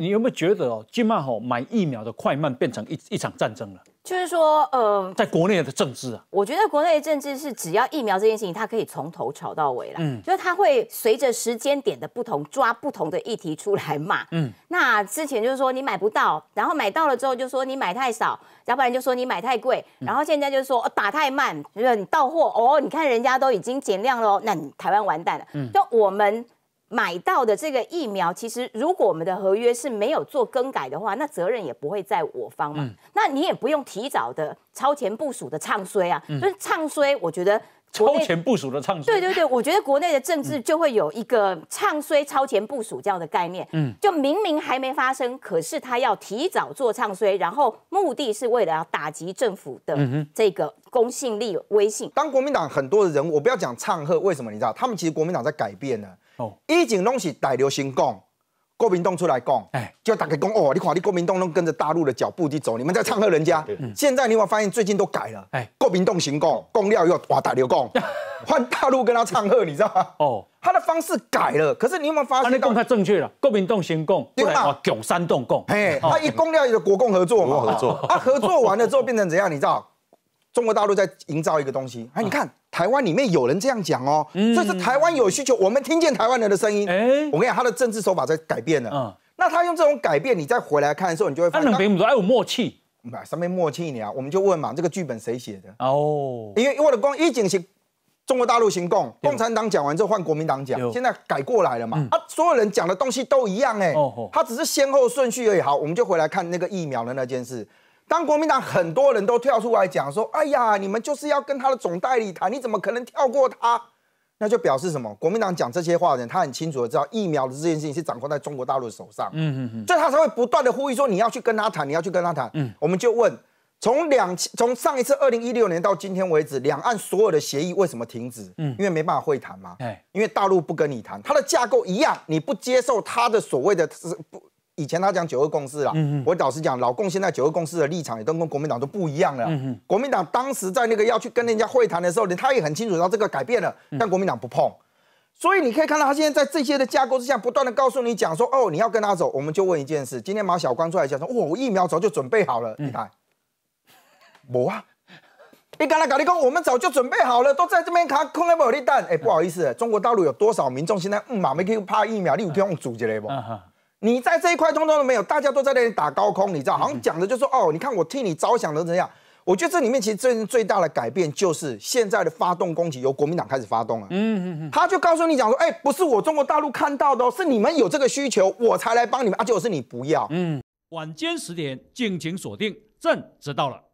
你有没有觉得哦，今麦吼买疫苗的快慢变成一一场战争了？就是说，呃，在国内的政治啊，我觉得国内政治是只要疫苗这件事情，他可以从头吵到尾了。嗯，就是他会随着时间点的不同，抓不同的议题出来骂。嗯，那之前就是说你买不到，然后买到了之后就说你买太少，要不然就说你买太贵，然后现在就是说打太慢，就是你到货哦，你看人家都已经减量了，那你台湾完蛋了。嗯，就我们。买到的这个疫苗，其实如果我们的合约是没有做更改的话，那责任也不会在我方嘛。那你也不用提早的超前部署的唱衰啊，就是唱衰，我觉得超前部署的唱衰，对对对，我觉得国内的政治就会有一个唱衰超前部署这样的概念，嗯，就明明还没发生，可是他要提早做唱衰，然后目的是为了要打击政府的这个公信力、威信。当国民党很多的人物，我不要讲唱和，为什么你知道？他们其实国民党在改变呢。一种东西大流行，讲，国民动出来讲，哎，就大家讲，哦，你看你国民动都跟着大陆的脚步去走，你们在唱和人家。现在你有发现最近都改了，哎，国民动行共，共料又哇大流共，换大陆跟他唱和，你知道吗？哦，他的方式改了，可是你有没有发现？他正确了，国民动行共，对嘛？九三动共，哎，他一共料就国共合作嘛，国共合作，他合作完了之后变成怎样？你知道？中国大陆在营造一个东西，哎，你看台湾里面有人这样讲哦，这是台湾有需求，我们听见台湾人的声音。哎，我跟你讲，他的政治手法在改变了。嗯，那他用这种改变，你再回来看的时候，你就会发现，哎，有默契，不上面默契一点啊？我们就问嘛，这个剧本谁写的？哦，因为为了光一景是中国大陆行共，共产党讲完之后换国民党讲，现在改过来了嘛？啊，所有人讲的东西都一样哎，哦，他只是先后顺序而已。好，我们就回来看那个疫苗的那件事。当国民党很多人都跳出来讲说：“哎呀，你们就是要跟他的总代理谈，你怎么可能跳过他？”那就表示什么？国民党讲这些话的人，他很清楚的知道疫苗的这件事情是掌控在中国大陆手上。嗯嗯嗯，所以他才会不断的呼吁说：“你要去跟他谈，你要去跟他谈。”嗯，我们就问：从两从上一次二零一六年到今天为止，两岸所有的协议为什么停止？嗯，因为没办法会谈嘛。哎，因为大陆不跟你谈，他的架构一样，你不接受他的所谓的不。以前他讲九二共识啦，我老实讲，老共现在九二共识的立场也都跟国民党都不一样了。国民党当时在那个要去跟人家会谈的时候，他也很清楚，他这个改变了，但国民党不碰。所以你可以看到，他现在在这些的架构之下，不断的告诉你讲说：“哦，你要跟他走。”我们就问一件事：今天马小光出来讲说：“哇，我疫苗早就准备好了。”你看，没啊，你刚才搞的功，我们早就准备好了，都在这边卡空了包有蛋。”哎，不好意思，中国大陆有多少民众现在嗯，马没去怕疫苗？你有天用阻起来不？你在这一块通通都没有，大家都在那里打高空，你知道？好像讲的就说哦，你看我替你着想的怎样？我觉得这里面其实最最大的改变就是现在的发动攻击由国民党开始发动了。嗯嗯嗯，他就告诉你讲说，哎，不是我中国大陆看到的，哦，是你们有这个需求，我才来帮你们。啊，且我是你不要。嗯，晚间十点敬请锁定，朕知道了。